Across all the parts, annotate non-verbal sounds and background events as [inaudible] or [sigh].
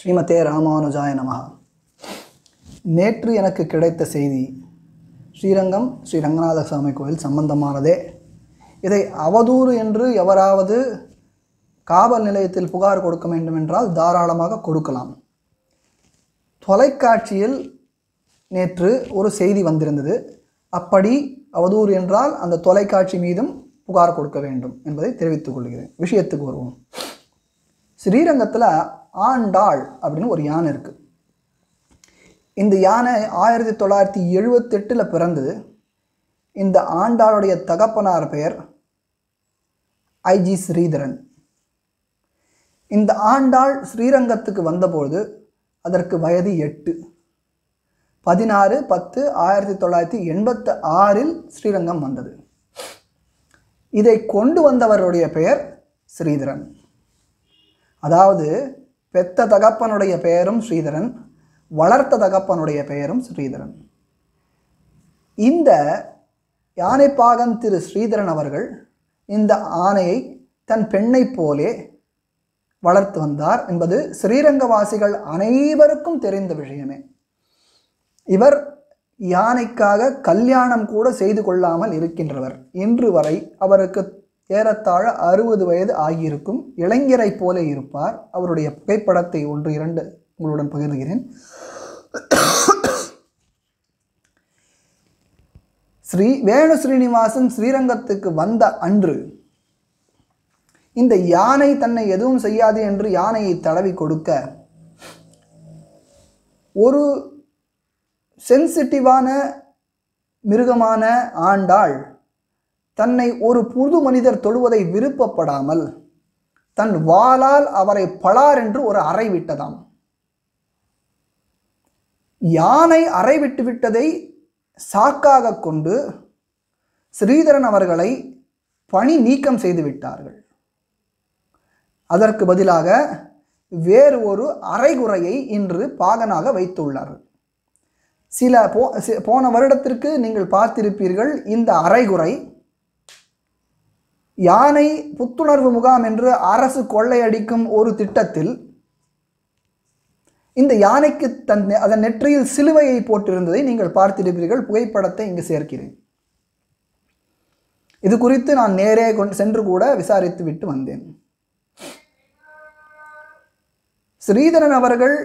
ஸ்ரீமதே ராமானுஜாய நமகா நேற்று எனக்கு கிடைத்த செய்தி ஸ்ரீரங்கம் ஸ்ரீ ரங்கநாத சுவாமி கோயில் சம்பந்தமானதே இதை அவதூறு என்று எவராவது காவல் நிலையத்தில் புகார் கொடுக்க வேண்டும் என்றால் தாராளமாக கொடுக்கலாம் தொலைக்காட்சியில் நேற்று ஒரு செய்தி வந்திருந்தது அப்படி அவதூறு என்றால் அந்த தொலைக்காட்சி மீதும் புகார் கொடுக்க வேண்டும் என்பதை தெரிவித்துக் கொள்கிறேன் விஷயத்துக்கு வருவோம் ஸ்ரீரங்கத்தில் ஆண்டாள் அப்படின்னு ஒரு யானை இருக்குது இந்த யானை ஆயிரத்தி தொள்ளாயிரத்தி எழுபத்தெட்டில் பிறந்தது இந்த ஆண்டாளுடைய தகப்பனார் பெயர் ஐஜி ஸ்ரீதரன் இந்த ஆண்டாள் ஸ்ரீரங்கத்துக்கு வந்தபோது அதற்கு வயது எட்டு பதினாறு பத்து ஆயிரத்தி தொள்ளாயிரத்தி எண்பத்து ஆறில் ஸ்ரீரங்கம் வந்தது இதை கொண்டு வந்தவருடைய பெயர் ஸ்ரீதரன் அதாவது பெத்த தகப்பனுடைய பெயரும் ஸ்ரீதரன் வளர்த்த தகப்பனுடைய பெயரும் ஸ்ரீதரன் இந்த யானைப்பாகன் திரு ஸ்ரீதரன் அவர்கள் இந்த ஆணையை தன் பெண்ணை போலே வளர்த்து வந்தார் என்பது ஸ்ரீரங்கவாசிகள் அனைவருக்கும் தெரிந்த விஷயமே இவர் யானைக்காக கல்யாணம் கூட செய்து கொள்ளாமல் இருக்கின்றவர் இன்று வரை அவருக்கு ஏறத்தாழ அறுபது வயது ஆகியிருக்கும் இளைஞரை போல இருப்பார் அவருடைய புகைப்படத்தை ஒன்று இரண்டு உங்களுடன் பகிர்கிறேன் ஸ்ரீ வேணு ஸ்ரீனிவாசன் ஸ்ரீரங்கத்துக்கு வந்த அன்று இந்த யானை தன்னை எதுவும் செய்யாது என்று யானையை தடவி கொடுக்க ஒரு சென்சிட்டிவான மிருகமான ஆண்டாள் தன்னை ஒரு புது மனிதர் தொழுவதை விருப்பப்படாமல் தன் வாளால் அவரை பலார் என்று ஒரு அறை விட்டதாம் யானை அறை விட்டு விட்டதை சாக்காக கொண்டு ஸ்ரீதரன் அவர்களை பணி நீக்கம் செய்து விட்டார்கள் அதற்கு பதிலாக வேறு ஒரு அரைகுறையை இன்று பாகனாக வைத்துள்ளார் சில போ போன வருடத்திற்கு நீங்கள் பார்த்திருப்பீர்கள் இந்த அரைகுறை யானை புத்துணர்வு முகாம் என்று அரசு கொள்ளையடிக்கும் ஒரு திட்டத்தில் இந்த யானைக்கு தன் அதன் நெற்றியில் சிலுவையை போட்டிருந்ததை நீங்கள் பார்த்திருப்பீர்கள் புகைப்படத்தை இங்கு சேர்க்கிறேன் இது குறித்து நான் நேரே கொண்டு சென்று கூட விசாரித்து விட்டு வந்தேன் ஸ்ரீதரன் அவர்கள்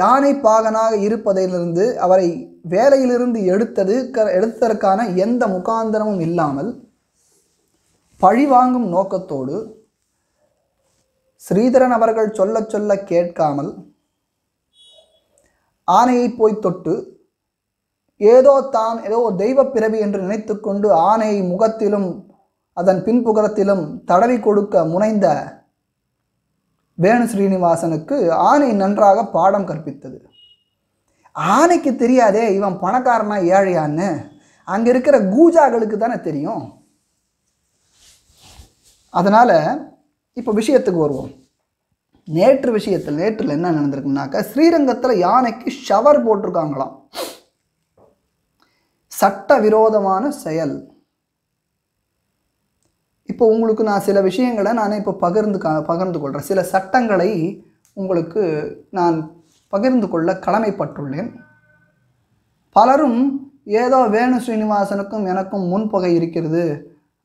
யானை பாகனாக இருப்பதிலிருந்து அவரை வேலையிலிருந்து எடுத்தது எடுத்ததற்கான எந்த முகாந்தரமும் இல்லாமல் பழிவாங்கும் நோக்கத்தோடு ஸ்ரீதரன் அவர்கள் சொல்ல சொல்ல கேட்காமல் ஆனையை போய் தொட்டு ஏதோ தான் ஏதோ தெய்வ பிறவி என்று நினைத்து கொண்டு ஆனையை முகத்திலும் அதன் பின்புகரத்திலும் தடவி கொடுக்க முனைந்த வேணு ஸ்ரீனிவாசனுக்கு ஆனை நன்றாக பாடம் கற்பித்தது ஆனைக்கு தெரியாதே இவன் பணக்காரனா ஏழையான்னு அங்கே இருக்கிற கூஜாக்களுக்கு தானே தெரியும் அதனால் இப்போ விஷயத்துக்கு வருவோம் நேற்று விஷயத்தில் நேற்றில் என்ன நடந்திருக்குனாக்கா ஸ்ரீரங்கத்தில் யானைக்கு ஷவர் போட்டிருக்காங்களாம் சட்ட விரோதமான செயல் இப்போ உங்களுக்கு நான் சில விஷயங்களை நான் இப்போ பகிர்ந்து பகிர்ந்து கொள்கிறேன் சில சட்டங்களை உங்களுக்கு நான் பகிர்ந்து கொள்ள கடமைப்பட்டுள்ளேன் பலரும் ஏதோ வேணு ஸ்ரீனிவாசனுக்கும் எனக்கும் முன்பகை இருக்கிறது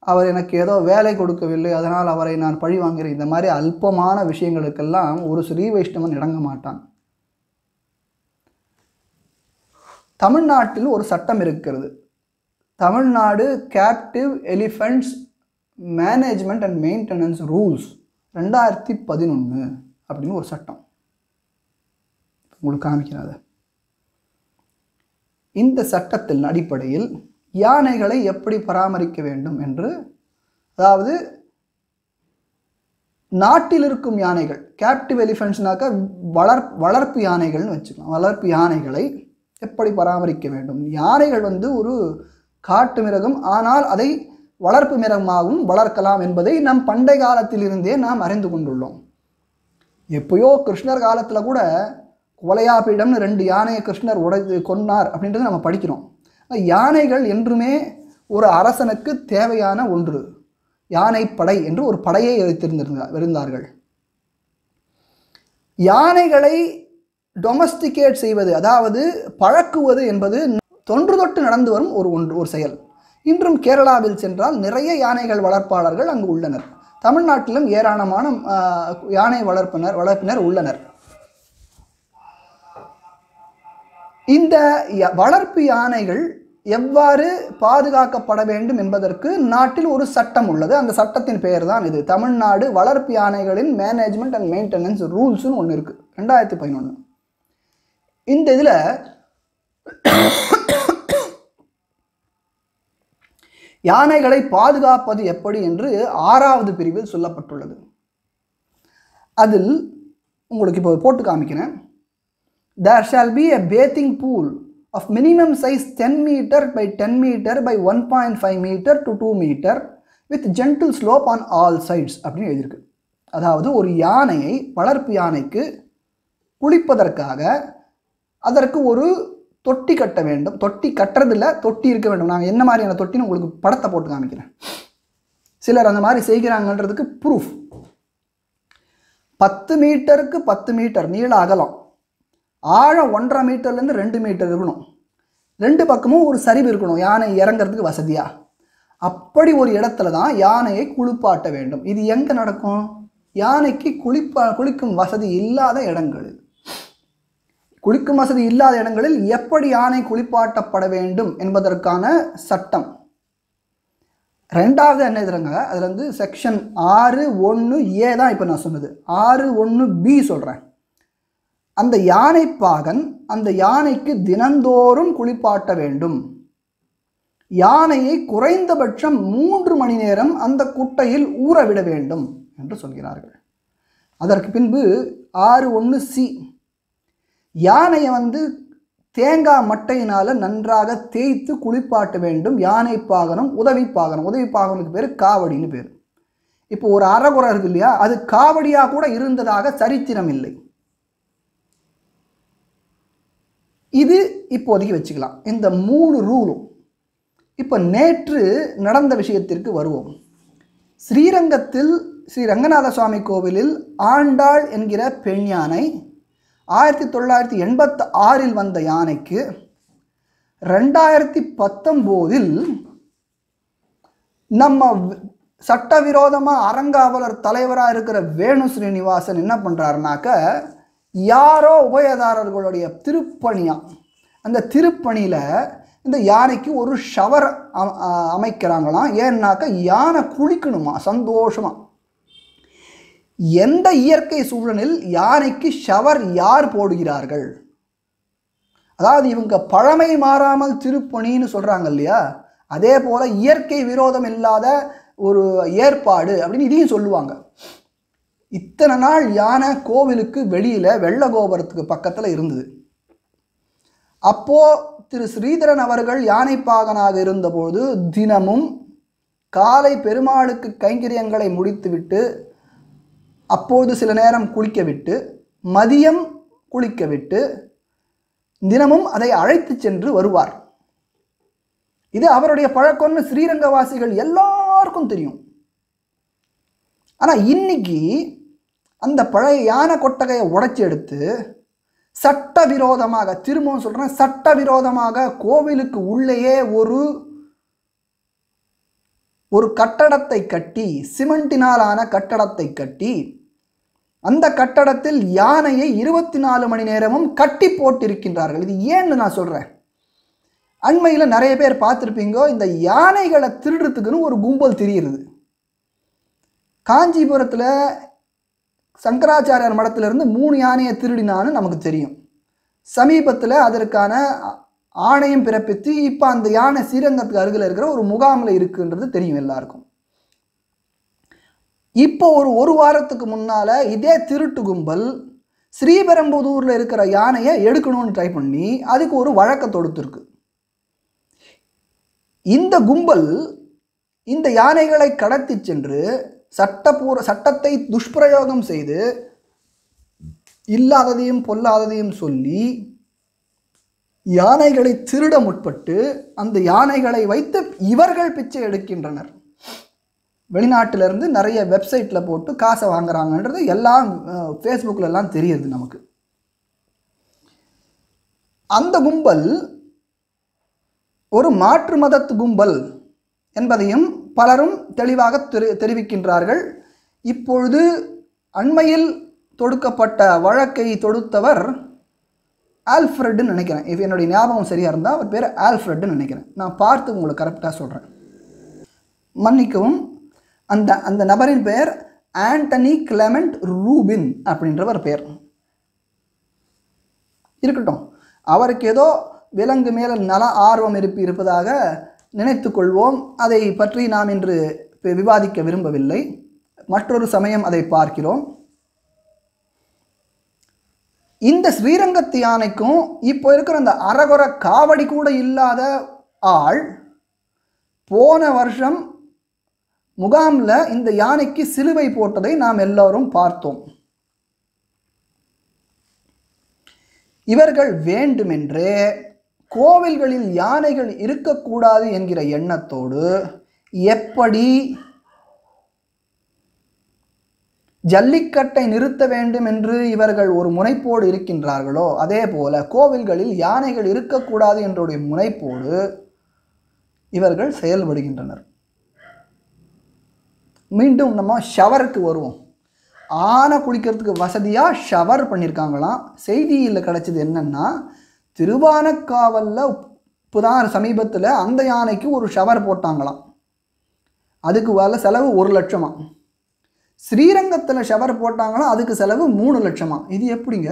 அவர் எனக்கு ஏதோ வேலை கொடுக்கவில்லை அதனால் அவரை நான் பழி வாங்குகிறேன் இந்த மாதிரி அல்பமான விஷயங்களுக்கெல்லாம் ஒரு ஸ்ரீ வைஷ்ணவன் இறங்க மாட்டான் தமிழ்நாட்டில் ஒரு சட்டம் இருக்கிறது Tamil Nadu captive elephants management and maintenance rules ரெண்டாயிரத்தி பதினொன்று அப்படின்னு ஒரு சட்டம் உங்களுக்கு காமிக்கிறாத இந்த சட்டத்தின் அடிப்படையில் யானைகளை எப்படி பராமரிக்க வேண்டும் என்று அதாவது நாட்டில் இருக்கும் யானைகள் கேப்டிவ் எலிஃபென்ட்ஸ்னாக்கா வளர் வளர்ப்பு யானைகள்னு வச்சுக்கலாம் வளர்ப்பு யானைகளை எப்படி பராமரிக்க வேண்டும் யானைகள் வந்து ஒரு காட்டு மிருகம் ஆனால் அதை வளர்ப்பு மிருகமாகவும் வளர்க்கலாம் என்பதை நம் பண்டை காலத்திலிருந்தே நாம் அறிந்து கொண்டுள்ளோம் எப்பயோ கிருஷ்ணர் காலத்தில் கூட கொலையாபீடம்னு ரெண்டு யானையை கிருஷ்ணர் உடை கொன்னார் அப்படின்றத நம்ம படிக்கிறோம் யானைகள் என்றுமே ஒரு அரசனுக்கு தேவையான ஒன்று யானை படை என்று ஒரு படையை வைத்திருந்திருந்தார்கள் யானைகளை டொமஸ்டிகேட் செய்வது அதாவது பழக்குவது என்பது தொன்று தொட்டு நடந்து வரும் ஒரு ஒன்று ஒரு செயல் இன்றும் கேரளாவில் சென்றால் நிறைய யானைகள் வளர்ப்பாளர்கள் அங்கு உள்ளனர் தமிழ்நாட்டிலும் ஏராளமான யானை வளர்ப்பினர் வளர்ப்பினர் உள்ளனர் இந்த வளர்ப்பு யானைகள் எவ்வாறு பாதுகாக்கப்பட வேண்டும் என்பதற்கு நாட்டில் ஒரு சட்டம் உள்ளது அந்த சட்டத்தின் பெயர் தான் இது தமிழ்நாடு வளர்ப்பு யானைகளின் மேனேஜ்மெண்ட் அண்ட் மெயின்டெனன்ஸ் ரூல்ஸ்னு ஒன்று இருக்குது ரெண்டாயிரத்தி பதினொன்று இந்த இதில் யானைகளை பாதுகாப்பது எப்படி என்று ஆறாவது பிரிவில் சொல்லப்பட்டுள்ளது அதில் உங்களுக்கு இப்போ போட்டு காமிக்கிறேன் there shall be a bathing pool of minimum size 10 meter by 10 meter by 1.5 meter to 2 meter with gentle slope on all sides அப்படின்னு எழுதியிருக்கு அதாவது ஒரு யானையை வளர்ப்பு யானைக்கு குளிப்பதற்காக அதற்கு ஒரு தொட்டி கட்ட வேண்டும் தொட்டி கட்டுறதில் தொட்டி இருக்க வேண்டும் நாங்கள் என்ன மாதிரியான தொட்டின்னு உங்களுக்கு படத்தை போட்டு காமிக்கிறேன் சிலர் அந்த மாதிரி செய்கிறாங்கன்றதுக்கு ப்ரூஃப் பத்து மீட்டருக்கு பத்து மீட்டர் நீள அகலம் ஆழம் ஒன்றரை மீட்டர்லேருந்து ரெண்டு மீட்டர் இருக்கணும் ரெண்டு பக்கமும் ஒரு சரிவு இருக்கணும் யானை இறங்கிறதுக்கு வசதியாக அப்படி ஒரு இடத்துல தான் யானையை குளிப்பாட்ட வேண்டும் இது எங்கே நடக்கும் யானைக்கு குளிப்பா குளிக்கும் வசதி இல்லாத இடங்களில் குளிக்கும் வசதி இல்லாத இடங்களில் எப்படி யானை குளிப்பாட்டப்பட வேண்டும் என்பதற்கான சட்டம் ரெண்டாவது என்ன இதுங்க அதில் வந்து செக்ஷன் ஆறு ஒன்று ஏ தான் இப்போ நான் சொன்னது ஆறு ஒன்று பி சொல்கிறேன் அந்த யானை பாகன் அந்த யானைக்கு தினந்தோறும் குளிப்பாட்ட வேண்டும் யானையை குறைந்தபட்சம் மூன்று மணி நேரம் அந்த குட்டையில் ஊறவிட வேண்டும் என்று சொல்கிறார்கள் அதற்கு பின்பு ஆறு ஒன்று சி யானையை வந்து தேங்காய் மட்டையினால் நன்றாக தேய்த்து குளிப்பாட்ட வேண்டும் யானை பாகனம் உதவி பாகனம் உதவி பாகனுக்கு பேர் காவடின்னு பேர் இப்போ ஒரு அறகுறை இருக்கு இல்லையா அது காவடியாக கூட இருந்ததாக சரித்திரம் இல்லை இது இப்போதைக்கு வச்சுக்கலாம் இந்த மூணு ரூலும் இப்போ நேற்று நடந்த விஷயத்திற்கு வருவோம் ஸ்ரீரங்கத்தில் ஸ்ரீ ரங்கநாத சுவாமி கோவிலில் ஆண்டாள் என்கிற பெண் யானை ஆயிரத்தி தொள்ளாயிரத்தி எண்பத்தி ஆறில் வந்த யானைக்கு ரெண்டாயிரத்தி பத்தொம்போதில் நம்ம சட்டவிரோதமாக அறங்காவலர் தலைவராக இருக்கிற வேணு ஸ்ரீனிவாசன் என்ன பண்ணுறாருனாக்க யாரோ உபயதாரர்களுடைய திருப்பணியா அந்த திருப்பணியில் இந்த யானைக்கு ஒரு ஷவர் அமைக்கிறாங்களாம் ஏன்னாக்கா யானை குளிக்கணுமா சந்தோஷமாக எந்த இயற்கை சூழலில் யானைக்கு ஷவர் யார் போடுகிறார்கள் அதாவது இவங்க பழமை மாறாமல் திருப்பணின்னு சொல்கிறாங்க இல்லையா அதே போல் இயற்கை விரோதம் இல்லாத ஒரு ஏற்பாடு அப்படின்னு இதையும் சொல்லுவாங்க இத்தனை நாள் யானை கோவிலுக்கு வெளியில் வெள்ள கோபுரத்துக்கு பக்கத்தில் இருந்தது அப்போது திரு ஸ்ரீதரன் அவர்கள் யானைப்பாகனாக இருந்தபோது தினமும் காலை பெருமாளுக்கு கைங்கரியங்களை முடித்துவிட்டு அப்போது சில நேரம் குளிக்க விட்டு மதியம் குளிக்க விட்டு தினமும் அதை அழைத்து சென்று வருவார் இது அவருடைய பழக்கம்னு ஸ்ரீரங்கவாசிகள் எல்லாருக்கும் தெரியும் ஆனால் இன்னைக்கு அந்த பழைய யானை கொட்டகையை உடைச்சி எடுத்து சட்டவிரோதமாக திரும்பவும் சொல்கிறேன் சட்டவிரோதமாக கோவிலுக்கு உள்ளேயே ஒரு ஒரு கட்டடத்தை கட்டி சிமெண்டினாலான கட்டடத்தை கட்டி அந்த கட்டடத்தில் யானையை இருபத்தி நாலு மணி நேரமும் கட்டி போட்டிருக்கின்றார்கள் இது ஏன்னு நான் சொல்கிறேன் அண்மையில் நிறைய பேர் பார்த்துருப்பீங்கோ இந்த யானைகளை திருடுறதுக்குன்னு ஒரு கும்பல் தெரிகிறது காஞ்சிபுரத்தில் சங்கராச்சாரியார் மடத்திலிருந்து மூணு யானையை திருடினான்னு நமக்கு தெரியும் சமீபத்தில் அதற்கான ஆணையம் பிறப்பித்து இப்போ அந்த யானை ஸ்ரீரங்கத்துக்கு அருகில் இருக்கிற ஒரு முகாமில் இருக்குன்றது தெரியும் எல்லாருக்கும் இப்போ ஒரு ஒரு வாரத்துக்கு முன்னால் இதே திருட்டு கும்பல் ஸ்ரீபெரும்புதூரில் இருக்கிற யானையை எடுக்கணும்னு ட்ரை பண்ணி அதுக்கு ஒரு வழக்கம் தொடுத்துருக்கு இந்த கும்பல் இந்த யானைகளை கடத்தி சென்று சட்டப்பூர் சட்டத்தை துஷ்பிரயோகம் செய்து இல்லாததையும் பொல்லாததையும் சொல்லி யானைகளை திருட முற்பட்டு அந்த யானைகளை வைத்து இவர்கள் பிச்சை எடுக்கின்றனர் வெளிநாட்டிலிருந்து நிறைய வெப்சைட்டில் போட்டு காசை வாங்குறாங்கன்றது எல்லாம் ஃபேஸ்புக்கில் எல்லாம் தெரியுது நமக்கு அந்த கும்பல் ஒரு மாற்று மதத்து கும்பல் என்பதையும் பலரும் தெளிவாக தெரி தெரிவிக்கின்றார்கள் இப்பொழுது அண்மையில் தொடுக்கப்பட்ட வழக்கை தொடுத்தவர் ஆல்ஃப்ரெட்டுன்னு நினைக்கிறேன் இது என்னுடைய ஞாபகம் சரியாக இருந்தால் அவர் பேர் ஆல்ஃப்ரெட்னு நினைக்கிறேன் நான் பார்த்து உங்களுக்கு கரெக்டாக சொல்கிறேன் மன்னிக்கவும் அந்த அந்த நபரின் பெயர் ஆண்டனி கிளமெண்ட் ரூபின் அப்படின்றவர் பெயர் இருக்கட்டும் அவருக்கு ஏதோ விலங்கு மேலே நல ஆர்வம் இருப்பி இருப்பதாக நினைத்து கொள்வோம் அதை பற்றி நாம் இன்று விவாதிக்க விரும்பவில்லை மற்றொரு சமயம் அதை பார்க்கிறோம் இந்த ஸ்ரீரங்கத்து யானைக்கும் இப்போ இருக்கிற அந்த அரகுர காவடி கூட இல்லாத ஆள் போன வருஷம் முகாமில் இந்த யானைக்கு சிலுவை போட்டதை நாம் எல்லோரும் பார்த்தோம் இவர்கள் வேண்டுமென்றே கோவில்களில் யானைகள் இருக்கக்கூடாது என்கிற எண்ணத்தோடு எப்படி ஜல்லிக்கட்டை நிறுத்த வேண்டும் என்று இவர்கள் ஒரு முனைப்போடு இருக்கின்றார்களோ அதே போல கோவில்களில் யானைகள் இருக்கக்கூடாது என்றுடைய முனைப்போடு இவர்கள் செயல்படுகின்றனர் மீண்டும் நம்ம ஷவருக்கு வருவோம் ஆனை குளிக்கிறதுக்கு வசதியாக ஷவர் பண்ணியிருக்காங்களாம் செய்தியில் கிடச்சது என்னென்னா திருவானக்காவலில் இப்போ சமீபத்தில் அந்த யானைக்கு ஒரு ஷவர் போட்டாங்களாம் அதுக்கு வர செலவு ஒரு லட்சமா ஸ்ரீரங்கத்தில் ஷவர் போட்டாங்களாம் அதுக்கு செலவு மூணு லட்சமா இது எப்படிங்க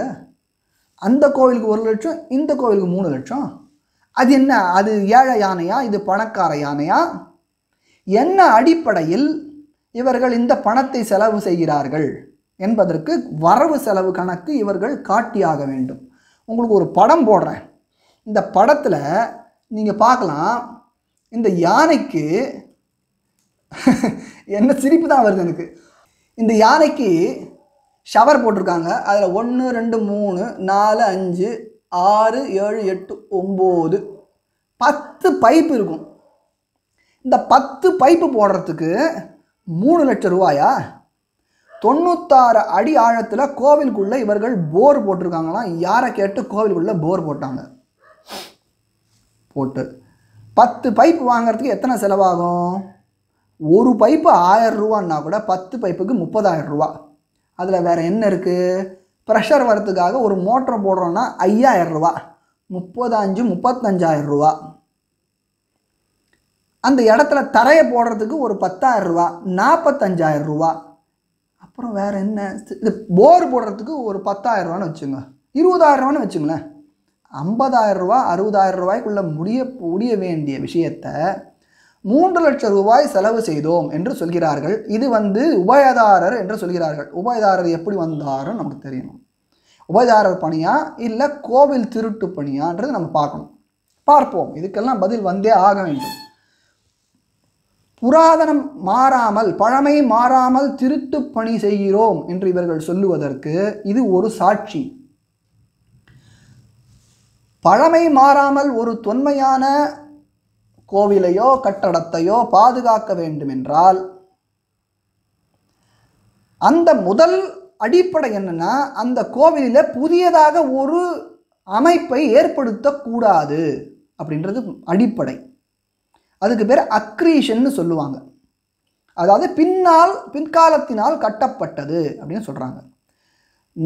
அந்த கோவிலுக்கு ஒரு லட்சம் இந்த கோவிலுக்கு மூணு லட்சம் அது என்ன அது ஏழை யானையா இது பணக்கார யானையா என்ன அடிப்படையில் இவர்கள் இந்த பணத்தை செலவு செய்கிறார்கள் என்பதற்கு வரவு செலவு கணக்கு இவர்கள் காட்டியாக வேண்டும் உங்களுக்கு ஒரு படம் போடுறேன் இந்த படத்தில் நீங்கள் பார்க்கலாம் இந்த யானைக்கு [laughs] என்ன சிரிப்பு தான் வருது எனக்கு இந்த யானைக்கு ஷவர் போட்டிருக்காங்க அதில் ஒன்று ரெண்டு மூணு நாலு அஞ்சு ஆறு ஏழு எட்டு ஒம்பது பத்து பைப்பு இருக்கும் இந்த பத்து பைப்பு போடுறதுக்கு மூணு லட்சம் ரூபாயா தொண்ணூத்தாறு அடி ஆழத்தில் கோவிலுக்குள்ளே இவர்கள் போர் போட்டிருக்காங்களாம் யாரை கேட்டு கோவிலுக்குள்ளே போர் போட்டாங்க போட்டு பத்து பைப் வாங்குறதுக்கு எத்தனை செலவாகும் ஒரு பைப்பு ஆயிரம் ரூபான்னா கூட பத்து பைப்புக்கு முப்பதாயிரம் ரூபா அதில் வேறு என்ன இருக்குது ப்ரெஷர் வரத்துக்காக ஒரு மோட்டர் போடுறோன்னா ஐயாயிரம் ரூபா முப்பதஞ்சு முப்பத்தஞ்சாயிரம் ரூபா அந்த இடத்துல தரையை போடுறதுக்கு ஒரு பத்தாயிரம் ரூபா நாற்பத்தஞ்சாயிரம் ரூபா அப்புறம் வேறு என்ன இது போர் போடுறதுக்கு ஒரு பத்தாயிரரூவான்னு வச்சுங்க இருபதாயிரரூவான்னு வச்சுங்களேன் ஐம்பதாயிரரூவா ரூபாய்க்குள்ள முடிய முடிய வேண்டிய விஷயத்தை மூன்று லட்சம் ரூபாய் செலவு செய்தோம் என்று சொல்கிறார்கள் இது வந்து உபயதாரர் என்று சொல்கிறார்கள் உபயதாரர் எப்படி வந்தாரும் நமக்கு தெரியணும் உபயதாரர் பணியா இல்லை கோவில் திருட்டு பணியான்றது நம்ம பார்க்கணும் பார்ப்போம் இதுக்கெல்லாம் பதில் வந்தே ஆக வேண்டும் புராதனம் மாறாமல் பழமை மாறாமல் திருட்டு பணி செய்கிறோம் என்று இவர்கள் சொல்லுவதற்கு இது ஒரு சாட்சி பழமை மாறாமல் ஒரு தொன்மையான கோவிலையோ கட்டடத்தையோ பாதுகாக்க வேண்டுமென்றால் அந்த முதல் அடிப்படை என்னன்னா அந்த கோவிலில் புதியதாக ஒரு அமைப்பை ஏற்படுத்தக்கூடாது அப்படின்றது அடிப்படை அதுக்கு பேர் அக்ரீஷன்னு சொல்லுவாங்க அதாவது பின்னால் பின்காலத்தினால் கட்டப்பட்டது அப்படின்னு சொல்கிறாங்க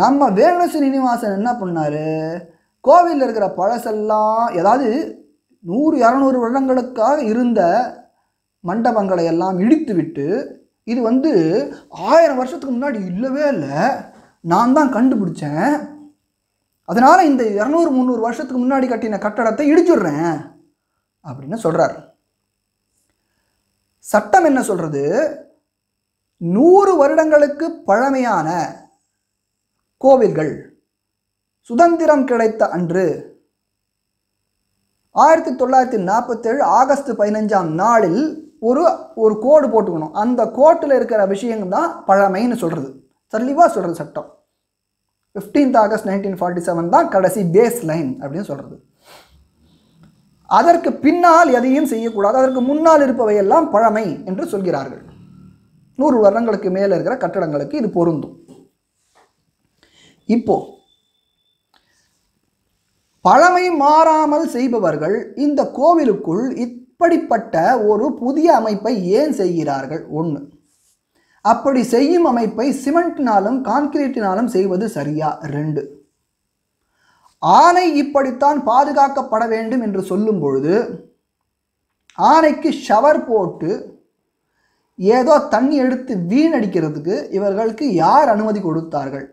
நம்ம வேணு சீனிவாசன் என்ன பண்ணார் கோவிலில் இருக்கிற பழசெல்லாம் ஏதாவது நூறு இரநூறு வருடங்களுக்காக இருந்த மண்டபங்களை எல்லாம் இடித்து விட்டு இது வந்து ஆயிரம் வருஷத்துக்கு முன்னாடி இல்லவே இல்லை நான் தான் கண்டுபிடிச்சேன் அதனால் இந்த இரநூறு முந்நூறு வருஷத்துக்கு முன்னாடி கட்டின கட்டடத்தை இடிச்சுடுறேன் அப்படின்னு சொல்கிறார் சட்டம் என்ன சொல்கிறது நூறு வருடங்களுக்கு பழமையான கோவில்கள் சுதந்திரம் கிடைத்த அன்று ஆயிரத்தி தொள்ளாயிரத்தி நாற்பத்தேழு ஆகஸ்ட் பதினஞ்சாம் நாளில் ஒரு ஒரு கோடு போட்டுக்கணும் அந்த கோட்டில் இருக்கிற விஷயங்கள் தான் பழமைன்னு சொல்கிறது தெளிவாக சொல்கிறது சட்டம் fifteenth August nineteen forty seven தான் கடைசி பேஸ் லைன் அப்படின்னு சொல்கிறது அதற்கு பின்னால் எதையும் செய்யக்கூடாது அதற்கு முன்னால் இருப்பவையெல்லாம் பழமை என்று சொல்கிறார்கள் நூறு வருடங்களுக்கு மேலே இருக்கிற கட்டடங்களுக்கு இது பொருந்தும் இப்போ பழமை மாறாமல் செய்பவர்கள் இந்த கோவிலுக்குள் இப்படிப்பட்ட ஒரு புதிய அமைப்பை ஏன் செய்கிறார்கள் ஒன்று அப்படி செய்யும் அமைப்பை சிமெண்ட்னாலும் கான்கிரீட்டினாலும் செய்வது சரியா ரெண்டு ஆணை இப்படித்தான் பாதுகாக்கப்பட வேண்டும் என்று சொல்லும் பொழுது ஆணைக்கு ஷவர் போட்டு ஏதோ தண்ணி எடுத்து வீணடிக்கிறதுக்கு இவர்களுக்கு யார் அனுமதி கொடுத்தார்கள்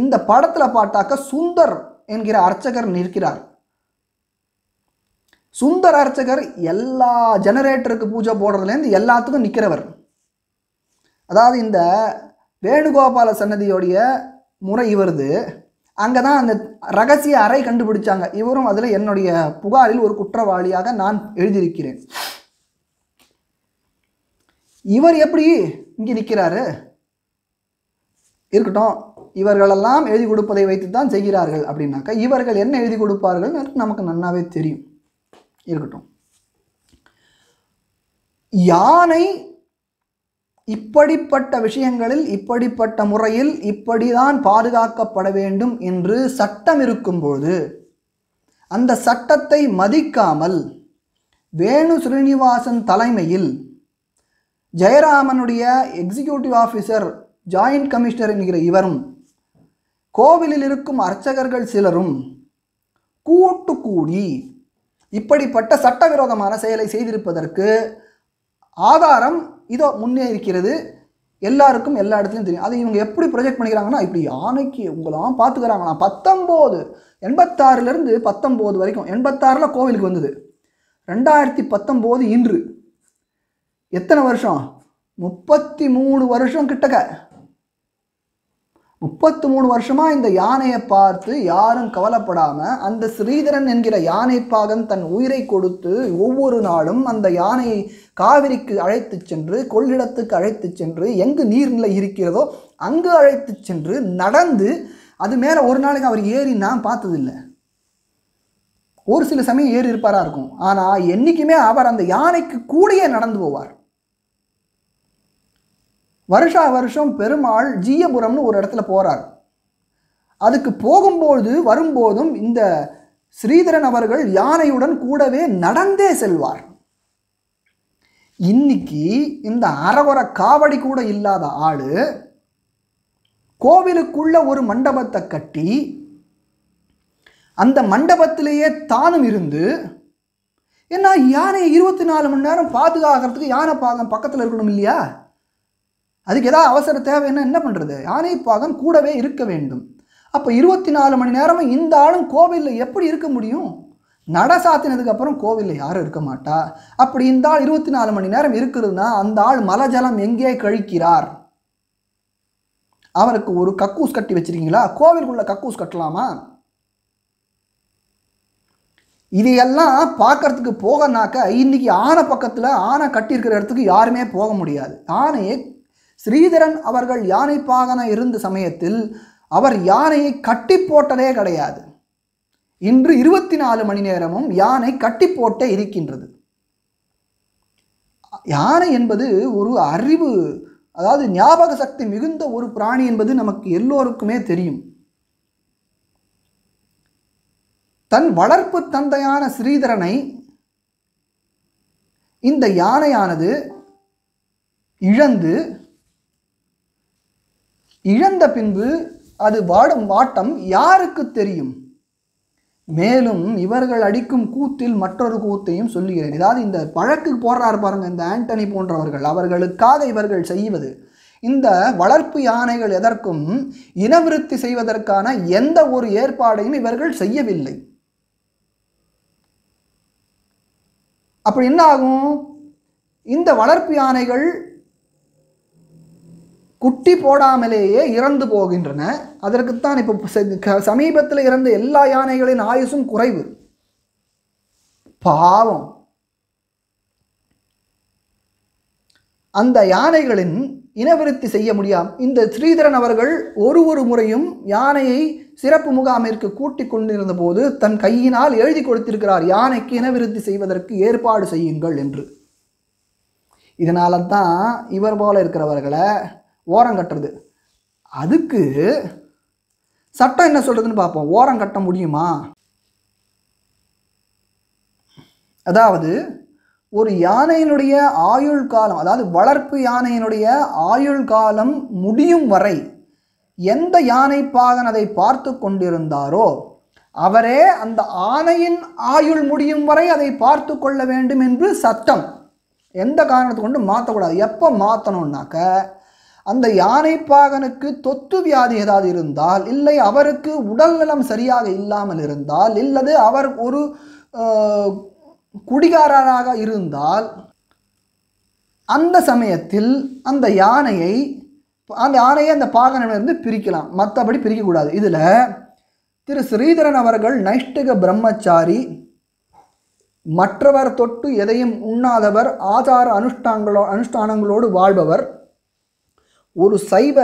இந்த படத்தில் பார்த்தாக்க சுந்தர் என்கிற அர்ச்சகர் நிற்கிறார் சுந்தர் அர்ச்சகர் எல்லா ஜெனரேட்டருக்கு பூஜை போடுறதுலேருந்து எல்லாத்துக்கும் நிற்கிறவர் அதாவது இந்த வேணுகோபால சன்னதியோடைய முறை இவருது அங்கே தான் அந்த ரகசிய அறை கண்டுபிடிச்சாங்க இவரும் அதில் என்னுடைய புகாரில் ஒரு குற்றவாளியாக நான் எழுதியிருக்கிறேன் இவர் எப்படி இங்கே நிற்கிறாரு இருக்கட்டும் இவர்களெல்லாம் எழுதி கொடுப்பதை வைத்து தான் செய்கிறார்கள் அப்படின்னாக்கா இவர்கள் என்ன எழுதி கொடுப்பார்கள் நமக்கு நன்னாவே தெரியும் இருக்கட்டும் யானை இப்படிப்பட்ட விஷயங்களில் இப்படிப்பட்ட முறையில் இப்படிதான் பாதுகாக்கப்பட வேண்டும் என்று சட்டம் இருக்கும்போது அந்த சட்டத்தை மதிக்காமல் வேணு ஸ்ரீனிவாசன் தலைமையில் ஜெயராமனுடைய எக்ஸிக்யூட்டிவ் ஆஃபீஸர் ஜாயிண்ட் கமிஷனர் என்கிற இவரும் கோவிலில் இருக்கும் அர்ச்சகர்கள் சிலரும் கூட்டு கூடி இப்படிப்பட்ட சட்டவிரோதமான செயலை செய்திருப்பதற்கு ஆதாரம் இதோ முன்னே இருக்கிறது எல்லாருக்கும் எல்லா இடத்துலையும் தெரியும் அது இவங்க எப்படி ப்ரொஜெக்ட் பண்ணிக்கிறாங்கன்னா இப்படி யானைக்கு உங்களாம் பார்த்துக்கிறாங்களாம் பத்தொம்போது எண்பத்தாறுலேருந்து பத்தொம்போது வரைக்கும் எண்பத்தாறில் கோவிலுக்கு வந்தது ரெண்டாயிரத்தி பத்தொம்போது இன்று எத்தனை வருஷம் முப்பத்தி மூணு வருஷம் கிட்டக்க முப்பத்து மூணு வருஷமா இந்த யானையை பார்த்து யாரும் கவலைப்படாம அந்த ஸ்ரீதரன் என்கிற யானை பாகன் தன் உயிரை கொடுத்து ஒவ்வொரு நாளும் அந்த யானையை காவிரிக்கு அழைத்து சென்று கொள்ளிடத்துக்கு அழைத்து சென்று எங்கு நீர்நிலை இருக்கிறதோ அங்கு அழைத்து சென்று நடந்து அது மேலே ஒரு நாளைக்கு அவர் ஏறி நான் பார்த்ததில்லை ஒரு சில சமயம் ஏறி இருப்பாராக இருக்கும் ஆனால் என்றைக்குமே அவர் அந்த யானைக்கு கூடையே நடந்து போவார் வருஷா வருஷம் பெருமாள் ஜீயபுரம்னு ஒரு இடத்துல போகிறார் அதுக்கு போகும்போது வரும்போதும் இந்த ஸ்ரீதரன் அவர்கள் யானையுடன் கூடவே நடந்தே செல்வார் இன்னைக்கு இந்த அரகுர காவடி கூட இல்லாத ஆள் கோவிலுக்குள்ள ஒரு மண்டபத்தை கட்டி அந்த மண்டபத்திலேயே தானும் இருந்து ஏன்னா யானையை இருபத்தி நாலு மணி நேரம் பாதுகாக்கிறதுக்கு யானை பாகம் பக்கத்தில் இருக்கணும் இல்லையா அதுக்கு ஏதாவது அவசர தேவைன்னா என்ன பண்ணுறது பாகம் கூடவே இருக்க வேண்டும் அப்போ இருபத்தி நாலு மணி நேரமும் இந்த ஆளும் கோவிலில் எப்படி இருக்க முடியும் நட சாத்தினதுக்கப்புறம் கோவிலில் யாரும் இருக்க மாட்டா அப்படி இந்த ஆள் இருபத்தி நாலு மணி நேரம் இருக்கிறதுனா அந்த ஆள் மலை ஜலம் எங்கே கழிக்கிறார் அவருக்கு ஒரு கக்கூஸ் கட்டி வச்சிருக்கீங்களா கோவிலுக்குள்ள கக்கூஸ் கட்டலாமா இதையெல்லாம் பார்க்கறதுக்கு போகனாக்க இன்னைக்கு ஆனை பக்கத்தில் ஆனை கட்டியிருக்கிற இடத்துக்கு யாருமே போக முடியாது ஆனையை ஸ்ரீதரன் அவர்கள் யானை பாகன இருந்த சமயத்தில் அவர் யானையை கட்டி போட்டதே கிடையாது இன்று இருபத்தி நாலு மணி நேரமும் யானை கட்டி போட்டே இருக்கின்றது யானை என்பது ஒரு அறிவு அதாவது ஞாபக சக்தி மிகுந்த ஒரு பிராணி என்பது நமக்கு எல்லோருக்குமே தெரியும் தன் வளர்ப்பு தந்தையான ஸ்ரீதரனை இந்த யானையானது இழந்து இழந்த பின்பு அது வாடும் வாட்டம் யாருக்கு தெரியும் மேலும் இவர்கள் அடிக்கும் கூத்தில் மற்றொரு கூத்தையும் சொல்லுகிறேன் ஏதாவது இந்த வழக்கு போடுறாரு பாருங்க இந்த ஆண்டனி போன்றவர்கள் அவர்களுக்காக இவர்கள் செய்வது இந்த வளர்ப்பு யானைகள் எதற்கும் இனவிருத்தி செய்வதற்கான எந்த ஒரு ஏற்பாடையும் இவர்கள் செய்யவில்லை அப்படி என்ன ஆகும் இந்த வளர்ப்பு யானைகள் குட்டி போடாமலேயே இறந்து போகின்றன அதற்குத்தான் இப்போ சமீபத்தில் இறந்த எல்லா யானைகளின் ஆயுசும் குறைவு பாவம் அந்த யானைகளின் இனவிருத்தி செய்ய முடியாம் இந்த ஸ்ரீதரன் அவர்கள் ஒரு ஒரு முறையும் யானையை சிறப்பு முகாமிற்கு கூட்டி கொண்டிருந்த போது தன் கையினால் எழுதி கொடுத்திருக்கிறார் யானைக்கு இனவிருத்தி செய்வதற்கு ஏற்பாடு செய்யுங்கள் என்று இதனால தான் இவர் போல இருக்கிறவர்களை ஓரம் கட்டுறது அதுக்கு சட்டம் என்ன சொல்கிறதுன்னு பார்ப்போம் ஓரம் கட்ட முடியுமா அதாவது ஒரு யானையினுடைய ஆயுள் காலம் அதாவது வளர்ப்பு யானையினுடைய ஆயுள் காலம் முடியும் வரை எந்த யானை பாகன் அதை பார்த்து கொண்டிருந்தாரோ அவரே அந்த ஆணையின் ஆயுள் முடியும் வரை அதை பார்த்து கொள்ள வேண்டும் என்று சட்டம் எந்த காரணத்தை கொண்டு மாற்றக்கூடாது எப்போ மாற்றணும்னாக்க அந்த யானைப்பாகனுக்கு தொத்து வியாதி ஏதாவது இருந்தால் இல்லை அவருக்கு உடல்நலம் சரியாக இல்லாமல் இருந்தால் இல்லது அவர் ஒரு குடிகாரராக இருந்தால் அந்த சமயத்தில் அந்த யானையை அந்த யானையை அந்த பாகனிடமிருந்து பிரிக்கலாம் மற்றபடி பிரிக்கக்கூடாது இதில் திரு ஸ்ரீதரன் அவர்கள் நைஷ்டிக பிரம்மச்சாரி மற்றவர் தொட்டு எதையும் உண்ணாதவர் ஆதார அனுஷ்டாங்களோ அனுஷ்டானங்களோடு வாழ்பவர் ஒரு சைவ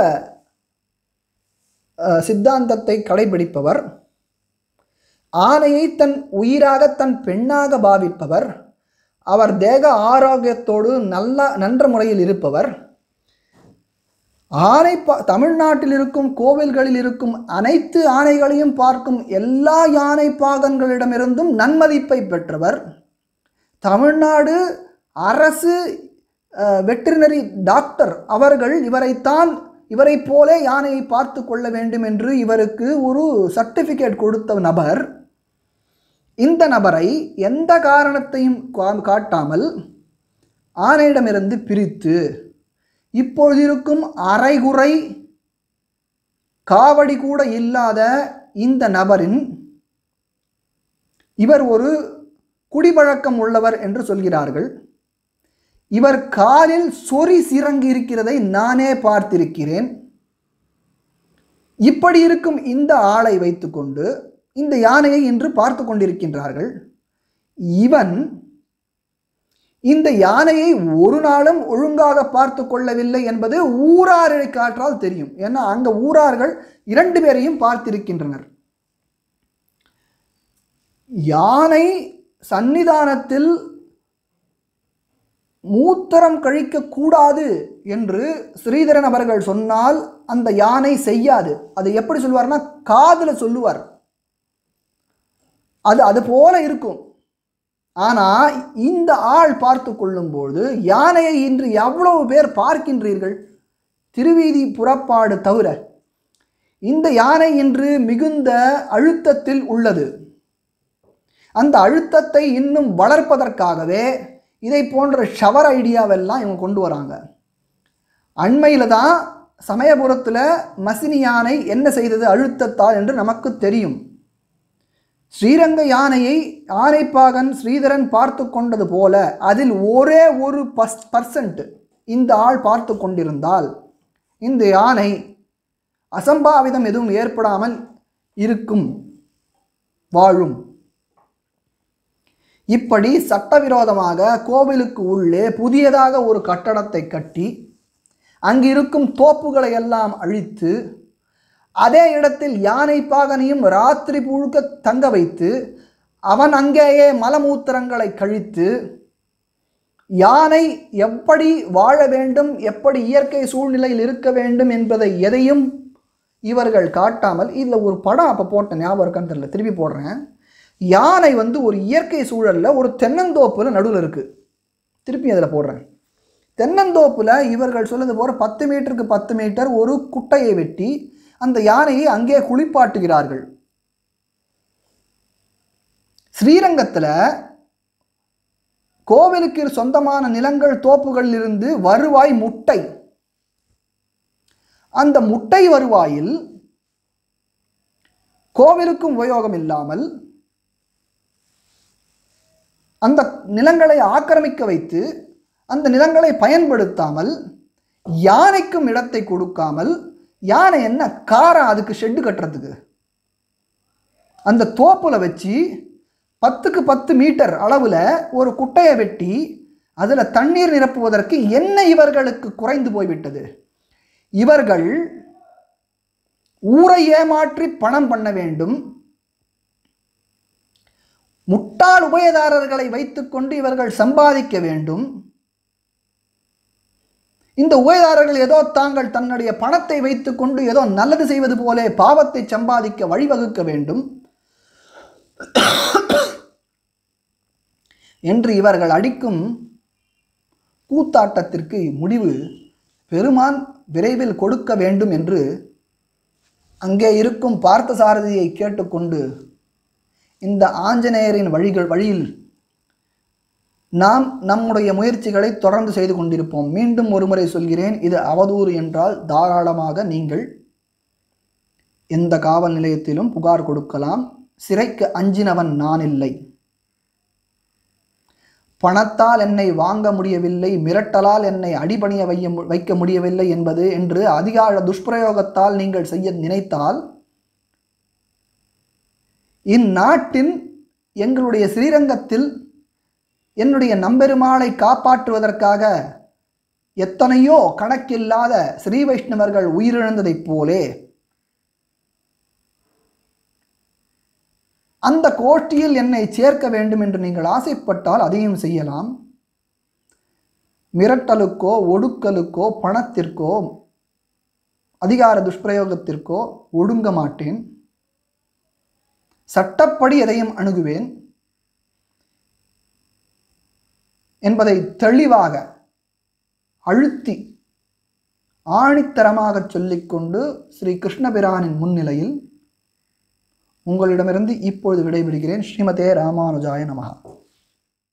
சித்தாந்தத்தை கடைபிடிப்பவர் ஆணையை தன் உயிராக தன் பெண்ணாக பாவிப்பவர் அவர் தேக ஆரோக்கியத்தோடு நல்ல நன்ற முறையில் இருப்பவர் ஆணை பா தமிழ்நாட்டில் இருக்கும் கோவில்களில் இருக்கும் அனைத்து ஆணைகளையும் பார்க்கும் எல்லா யானை பாகன்களிடமிருந்தும் நன்மதிப்பை பெற்றவர் தமிழ்நாடு அரசு வெட்டினரி டாக்டர் அவர்கள் இவரைத்தான் இவரை போலே யானையை பார்த்து கொள்ள வேண்டும் என்று இவருக்கு ஒரு சர்டிஃபிகேட் கொடுத்த நபர் இந்த நபரை எந்த காரணத்தையும் காட்டாமல் ஆணையிடமிருந்து பிரித்து இப்பொழுது இருக்கும் அரைகுறை காவடி கூட இல்லாத இந்த நபரின் இவர் ஒரு குடிபழக்கம் உள்ளவர் என்று சொல்கிறார்கள் இவர் காலில் சொறி சிறங்கு இருக்கிறதை நானே பார்த்திருக்கிறேன் இப்படி இருக்கும் இந்த ஆளை வைத்துக்கொண்டு இந்த யானையை இன்று பார்த்து கொண்டிருக்கின்றார்கள் இவன் இந்த யானையை ஒரு நாளும் ஒழுங்காக பார்த்து கொள்ளவில்லை என்பது ஊராரை காற்றால் தெரியும் ஏன்னா அங்க ஊரார்கள் இரண்டு பேரையும் பார்த்திருக்கின்றனர் யானை சந்நிதானத்தில் மூத்திரம் கழிக்கக்கூடாது என்று ஸ்ரீதரன் அவர்கள் சொன்னால் அந்த யானை செய்யாது அது எப்படி சொல்லுவார்னா காதில் சொல்லுவார் அது அது போல இருக்கும் ஆனால் இந்த ஆள் பார்த்து கொள்ளும்போது யானையை இன்று எவ்வளவு பேர் பார்க்கின்றீர்கள் திருவீதி புறப்பாடு தவிர இந்த யானை இன்று மிகுந்த அழுத்தத்தில் உள்ளது அந்த அழுத்தத்தை இன்னும் வளர்ப்பதற்காகவே இதை போன்ற ஷவர் ஐடியாவெல்லாம் இவங்க கொண்டு வராங்க அண்மையில் தான் சமயபுரத்தில் மசினி யானை என்ன செய்தது அழுத்தத்தால் என்று நமக்கு தெரியும் ஸ்ரீரங்க யானையை ஆனைப்பாகன் ஸ்ரீதரன் பார்த்து கொண்டது போல அதில் ஒரே ஒரு பஸ் பர்சன்ட் இந்த ஆள் பார்த்து கொண்டிருந்தால் இந்த யானை அசம்பாவிதம் எதுவும் ஏற்படாமல் இருக்கும் வாழும் இப்படி சட்டவிரோதமாக கோவிலுக்கு உள்ளே புதியதாக ஒரு கட்டடத்தை கட்டி அங்கிருக்கும் தோப்புகளை எல்லாம் அழித்து அதே இடத்தில் யானை பாகனையும் ராத்திரி புழுக்க தங்க வைத்து அவன் அங்கேயே மலமூத்திரங்களை கழித்து யானை எப்படி வாழ வேண்டும் எப்படி இயற்கை சூழ்நிலையில் இருக்க வேண்டும் என்பதை எதையும் இவர்கள் காட்டாமல் இதில் ஒரு படம் அப்போ போட்டேன் ஞாபகம் இருக்கான்னு தெரியல திருப்பி போடுறேன் யானை வந்து ஒரு இயற்கை சூழலில் ஒரு தென்னந்தோப்பில் நடுவில் இருக்குது திருப்பி அதில் போடுறேன் தென்னந்தோப்பில் இவர்கள் சொல்லுது போகிற பத்து மீட்டருக்கு பத்து மீட்டர் ஒரு குட்டையை வெட்டி அந்த யானையை அங்கே குளிப்பாட்டுகிறார்கள் ஸ்ரீரங்கத்தில் கோவிலுக்கு சொந்தமான நிலங்கள் தோப்புகளில் இருந்து வருவாய் முட்டை அந்த முட்டை வருவாயில் கோவிலுக்கும் உபயோகம் இல்லாமல் அந்த நிலங்களை ஆக்கிரமிக்க வைத்து அந்த நிலங்களை பயன்படுத்தாமல் யானைக்கும் இடத்தை கொடுக்காமல் யானை என்ன காரம் அதுக்கு ஷெட்டு கட்டுறதுக்கு அந்த தோப்பில் வச்சு பத்துக்கு பத்து மீட்டர் அளவில் ஒரு குட்டையை வெட்டி அதில் தண்ணீர் நிரப்புவதற்கு என்ன இவர்களுக்கு குறைந்து போய்விட்டது இவர்கள் ஊரை ஏமாற்றி பணம் பண்ண வேண்டும் முட்டாள் உபயதாரர்களை வைத்துக்கொண்டு இவர்கள் சம்பாதிக்க வேண்டும் இந்த உபயதாரர்கள் ஏதோ தாங்கள் தன்னுடைய பணத்தை வைத்துக்கொண்டு ஏதோ நல்லது செய்வது போலே பாவத்தை சம்பாதிக்க வழிவகுக்க வேண்டும் என்று இவர்கள் அடிக்கும் கூத்தாட்டத்திற்கு முடிவு பெருமான் விரைவில் கொடுக்க வேண்டும் என்று அங்கே இருக்கும் பார்த்தசாரதியை கேட்டுக்கொண்டு இந்த ஆஞ்சநேயரின் வழிகள் வழியில் நாம் நம்முடைய முயற்சிகளை தொடர்ந்து செய்து கொண்டிருப்போம் மீண்டும் ஒருமுறை சொல்கிறேன் இது அவதூறு என்றால் தாராளமாக நீங்கள் எந்த காவல் நிலையத்திலும் புகார் கொடுக்கலாம் சிறைக்கு அஞ்சினவன் நான் இல்லை பணத்தால் என்னை வாங்க முடியவில்லை மிரட்டலால் என்னை அடிபணிய வைக்க முடியவில்லை என்பது என்று அதிகார துஷ்பிரயோகத்தால் நீங்கள் செய்ய நினைத்தால் இந்நாட்டின் எங்களுடைய ஸ்ரீரங்கத்தில் என்னுடைய நம்பெருமாளை காப்பாற்றுவதற்காக எத்தனையோ கணக்கில்லாத ஸ்ரீ வைஷ்ணவர்கள் உயிரிழந்ததைப் போலே அந்த கோஷ்டியில் என்னை சேர்க்க வேண்டும் என்று நீங்கள் ஆசைப்பட்டால் அதையும் செய்யலாம் மிரட்டலுக்கோ ஒடுக்கலுக்கோ பணத்திற்கோ அதிகார துஷ்பிரயோகத்திற்கோ ஒடுங்க மாட்டேன் சட்டப்படி எதையும் அணுகுவேன் என்பதை தெளிவாக அழுத்தி ஆணித்தரமாக சொல்லிக்கொண்டு ஸ்ரீ கிருஷ்ணபிரானின் முன்னிலையில் உங்களிடமிருந்து இப்பொழுது விடைபெறுகிறேன் ஸ்ரீமதே ராமானுஜாய நமகா